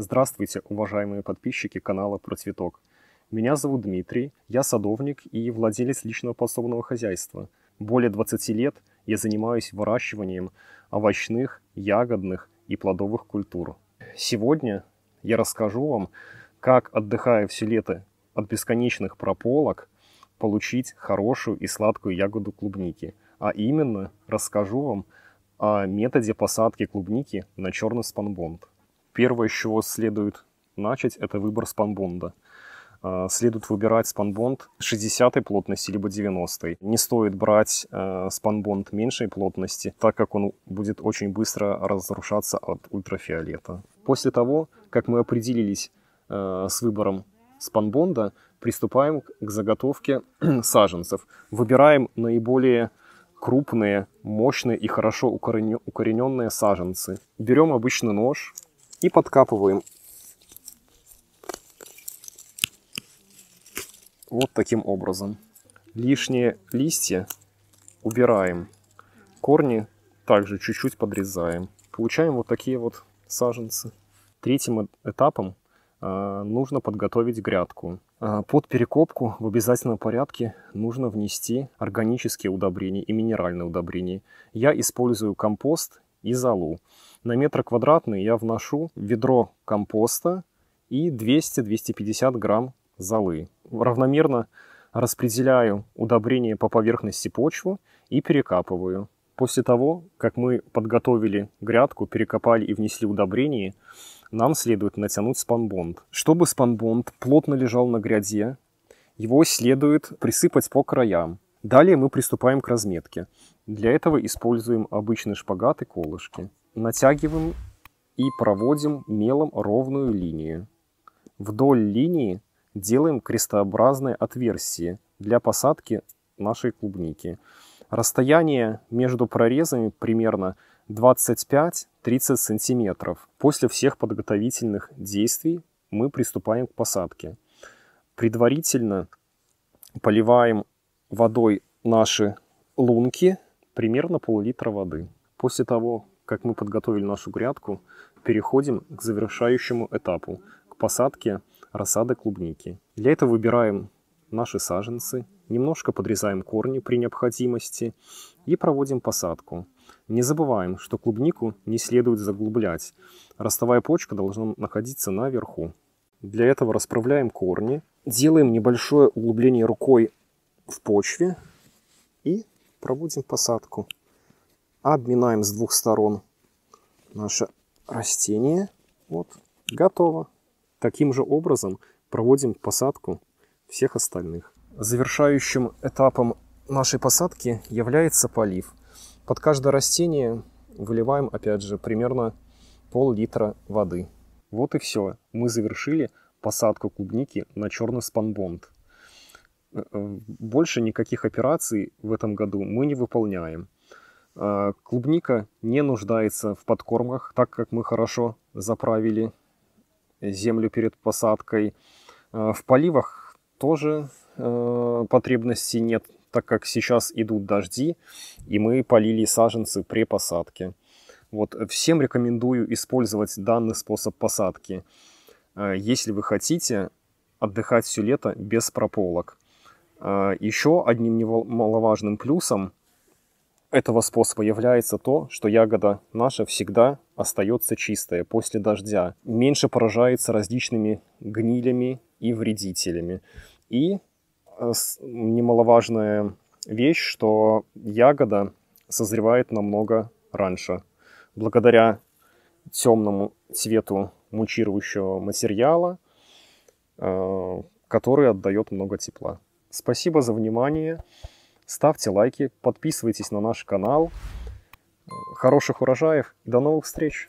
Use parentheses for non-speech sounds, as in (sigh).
Здравствуйте, уважаемые подписчики канала Про Цветок. Меня зовут Дмитрий, я садовник и владелец личного подсобного хозяйства. Более 20 лет я занимаюсь выращиванием овощных, ягодных и плодовых культур. Сегодня я расскажу вам, как, отдыхая все лето от бесконечных прополок, получить хорошую и сладкую ягоду клубники. А именно, расскажу вам о методе посадки клубники на черный спанбонд. Первое, с чего следует начать, это выбор спанбонда. А, следует выбирать спанбонд 60 плотности либо 90-й. Не стоит брать а, спанбонд меньшей плотности, так как он будет очень быстро разрушаться от ультрафиолета. После того, как мы определились а, с выбором спанбонда, приступаем к заготовке (clears throat) саженцев. Выбираем наиболее крупные, мощные и хорошо укорененные саженцы. Берем обычный нож, и подкапываем. Вот таким образом. Лишние листья убираем. Корни также чуть-чуть подрезаем. Получаем вот такие вот саженцы. Третьим этапом а, нужно подготовить грядку. А, под перекопку в обязательном порядке нужно внести органические удобрения и минеральные удобрения. Я использую компост и золу. На метр квадратный я вношу ведро компоста и 200-250 грамм золы. Равномерно распределяю удобрение по поверхности почвы и перекапываю. После того, как мы подготовили грядку, перекопали и внесли удобрение, нам следует натянуть спанбонд. Чтобы спанбонд плотно лежал на гряде, его следует присыпать по краям. Далее мы приступаем к разметке. Для этого используем обычный шпагат и колышки натягиваем и проводим мелом ровную линию. Вдоль линии делаем крестообразные отверстия для посадки нашей клубники. Расстояние между прорезами примерно 25-30 сантиметров. После всех подготовительных действий мы приступаем к посадке. Предварительно поливаем водой наши лунки, примерно пол-литра воды. После того, как мы подготовили нашу грядку, переходим к завершающему этапу, к посадке рассады клубники. Для этого выбираем наши саженцы, немножко подрезаем корни при необходимости и проводим посадку. Не забываем, что клубнику не следует заглублять. Ростовая почка должна находиться наверху. Для этого расправляем корни, делаем небольшое углубление рукой в почве и проводим посадку. Обминаем с двух сторон наше растение. Вот, готово. Таким же образом проводим посадку всех остальных. Завершающим этапом нашей посадки является полив. Под каждое растение выливаем, опять же, примерно пол-литра воды. Вот и все. Мы завершили посадку клубники на черный спанбонд. Э, э, больше никаких операций в этом году мы не выполняем. А, клубника не нуждается в подкормках, так как мы хорошо заправили землю перед посадкой. А, в поливах тоже а, потребности нет, так как сейчас идут дожди, и мы полили саженцы при посадке. Вот всем рекомендую использовать данный способ посадки, если вы хотите отдыхать все лето без прополок. Еще одним немаловажным плюсом – этого способа является то, что ягода наша всегда остается чистая после дождя, меньше поражается различными гнилями и вредителями. И э, немаловажная вещь, что ягода созревает намного раньше. Благодаря темному цвету мульчирующего материала, э, который отдает много тепла. Спасибо за внимание. Ставьте лайки, подписывайтесь на наш канал. Хороших урожаев и до новых встреч!